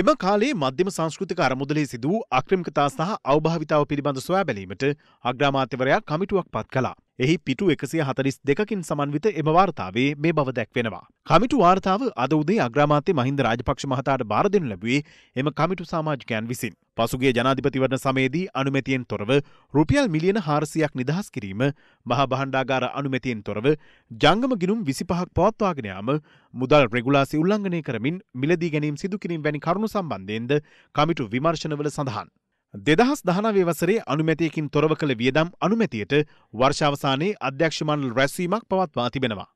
එම කාලේ මධ්‍යම සංස්කෘතික අරමුදලේ සිදු වූ අක්‍රමිකතා සහ අවභාවිතාව පිළිබඳ සොයා බැලීමට අග්‍රාමාත්‍යවරයා කමිටුවක් පත් කළා. එහි පිටු එකසිය හතරිස් දෙකින් සමන්විත එම වාර්තාවේ මේ බව දැක්වෙනවා. කමිටු වාර්තාව අද උදේ අග්‍රාමාත්‍ය මහින්ද රාජපක්ෂ මහතාට බාර දෙනු ලැබුවේ එම කමිටු සාමාජිකයන් විසින්. පසුගේ ජනාධිපතිවරණ සමයේදී අනුමැතියෙන් තොරව රුපියල් මිලියන හාරසියක් නිදහස් කිරීම මහා බහණ්ඩාගාර අනුමැතියෙන් තොරව ජංගම ගිනුම් විසිපහක් පවත්වාගෙනයාම මුදල් රෙගුලාසි උල්ලංඝනය කරමින් මිලදී ගැනීම් සිදුකිරීම වැනි කරුණු සම්බන්ධයෙන්ද කමිටු විමර්ශනවල සඳහන්. දෙදහස් දහනවේ වසරේ අනුමැතියකින් තොරව කළ වියදම් අනුමැතියට වර්ෂාවසානයේ අධ්‍යක්ෂමණ්ඩල රැස්වීමක් පවත්වා තිබෙනවා.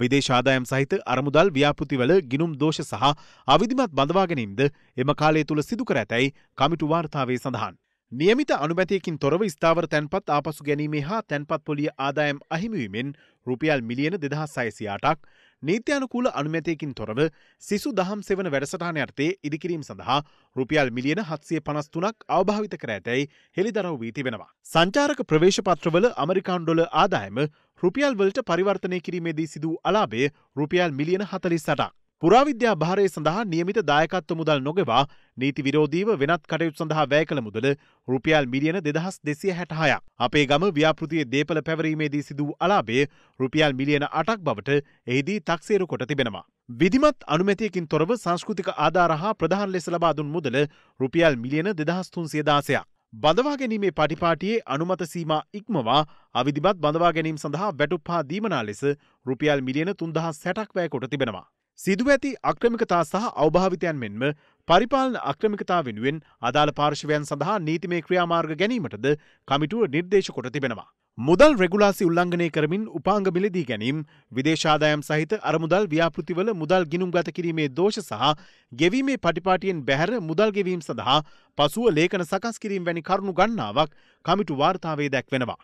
විදේශ ආදායම් සහිත අරමුදල් ව්‍යාපෘතිවල ගිනුම් දෝෂ සහ අවිධිමත් බඳවා ගැනීමද එම කාලය තුළ සිදු කර ඇතැයි කමිටු වාර්තාවේ සඳහන්. නියමිත අනුමැතියකින් තොරව ස්ථාවර තැන්පත් ආපසු ගැනීමේ හා තැන්පත් පොලිය ආදායම් අහිමිවීමෙන් රුපියල් මිලියන දෙදහස් සයිසියාටක් නීත්‍යයනුකූල අනුමැතියකින් තොරව සිසු දහම් සෙවන වැඩසටාන අර්ථේ ඉදිකිරීම සඳහා රුපියල් මිලියන හත්සිය පනස්තුනක් අවභාවිත කර ඇතැයි හෙළිදරව් වී තිබෙනවා. සංචාරක ප්‍රවේශපත්‍රවල අමරිකාණ්ඩොල ආදායම රුපියල් වලට පරිවර්තනය කිරීමේදී සිදූ අලාභය රුපියල් මිලියන හතලිස් සටක්. පුරාවිද්‍යා භාරය සඳහා නියමිත දායකත්ව මුදල් නොගෙවා නීති විරෝධීව වෙනත් කටයුතු සඳහා වැය කළ මුදල රුපියල් මිලියන දෙදහස් දෙසිය හැටහයක්. අපේ ගම ව්‍යාපෘතියේ දේපල පැවරීමේදී සිදූ අලාභය රුපියල් මිලියන අටක් බවට එහිදී තක්සේරු කොට තිබෙනවා. විධිමත් අනුමැතියකින් තොරව සංස්කෘතික ආධාර හා ප්‍රධාන ලෙස ලබා දුන් මුදල රුපියල් මිලියන දෙදහස් තුන්සිය දාසයක්. බඳවා ගැනීමේ පටිපාටියේ අනුමත සීමා ඉක්මවා අවිධිමත් බඳවා ගැනීම සඳහා වැටුප් හා දීමනා ලෙස රුපියල් මිලියන තුන්දහස් සැටක් වැය කොට තිබෙනවා. සිදුව ඇති අක්‍රමිකතා සහ අවභාවිතයන් මෙන්ම පරිපාලන අක්‍රමිකතා වෙනුවෙන් අදාළ පාර්ශවයන් සඳහා නීතිමේ ක්‍රියාමාර්ග ගැනීමටද කමිටුව නිර්දේශ කොට තිබෙනවා. මුදල් රෙගුලාසි උල්ලංඝනය කරමින් උපාංග මිලදී ගැනීම් විදේශාදායම් සහිත අරමුදල් ව්‍යාපෘතිවල මුදල් ගිනුම් ගත කිරීමේ දෝෂ සහ ගෙවීමේ පටිපාටියෙන් බැහැර මුදල් ගෙවීම් සඳහා පසුව ලේඛන සකස් කිරීම වැනි කරුණු ගණනාවක් කමිටු වාර්තාවේ දැක්වෙනවා.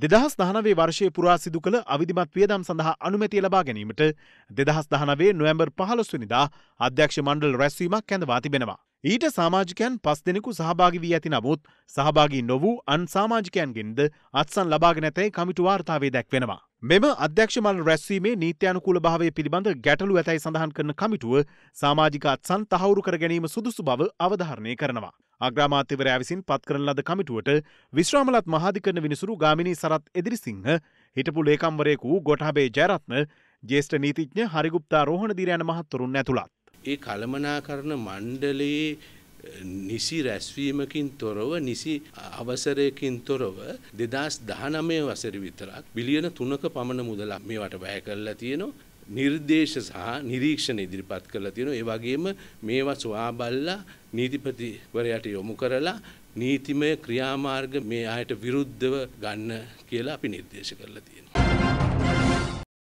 දෙදහස් දහනවේ වර්ෂය පුරා සිදු කළ අවිධිමත් වියදම් සඳහා අනුමැතිය ලබා ගැනීමට දෙදහස් දහනවේ නොවැම්බර් පහලොස්වනිදා අධ්‍යක්ෂ මණ්ඩල් රැස්වීමක් කැඳවා තිබෙනවා. ඊට සාමාජිකයන් පස් දෙනෙකු සහභාගි වී ඇති නමුත් සහභාගී නොවූ අන් සාමාජිකයන්ගෙන්ද අත්සන් ලබාගෙන ඇතැයි කමිටු වාර්තාවේ දැක්වෙනවා. මෙම අධ්‍යක්ෂමල් රැස්වීමේ නීත්‍යානුකූල භාවය පිළිබඳ ගැටලු ඇතැයි සඳහන් කරන කමිටුව සාමාජික අත්සන් තහවුරු කර ගැනීම සුදුසු බව අවධාරණය කරනවා. අග්‍රාමාත්‍යවරයා විසින් පත් කරන ලද කමිටුවට විශ්‍රාමලත් මහාධිකරණ විනිසුරු ගාමිණී සරත් එදිරිසිංහ හිටපු ලේකම්වරයෙකු ගොටහබේ ජයරත්න ජේෂ්ඨ නීතිඥ හරිගුප්තා රෝහණ දීරයන මහත්තුරුන් ඇතුළත්. ඒ කළමනාකරන මණ්ඩලයේ නිසි රැස්වීමකින් තොරව නිසි අවසරයකින් තොරව දෙදස් දහනමය වසර විතරක් බිලියන තුනක පමණ මුදලක් මේවට වැය කරලා තියෙනවා නිර්දේශ සහ නිරීක්ෂණ ඉදිරිපත් කරලා තියෙනවා. ඒ වගේම මේවා සොයා බලලා නීතිපතිවරයාට යොමු කරලා නීතිමය ක්‍රියාමාර්ග මේ ආයට විරුද්ධව ගන්න කියලා අපි නිර්දේශ කරලා තියෙනවා.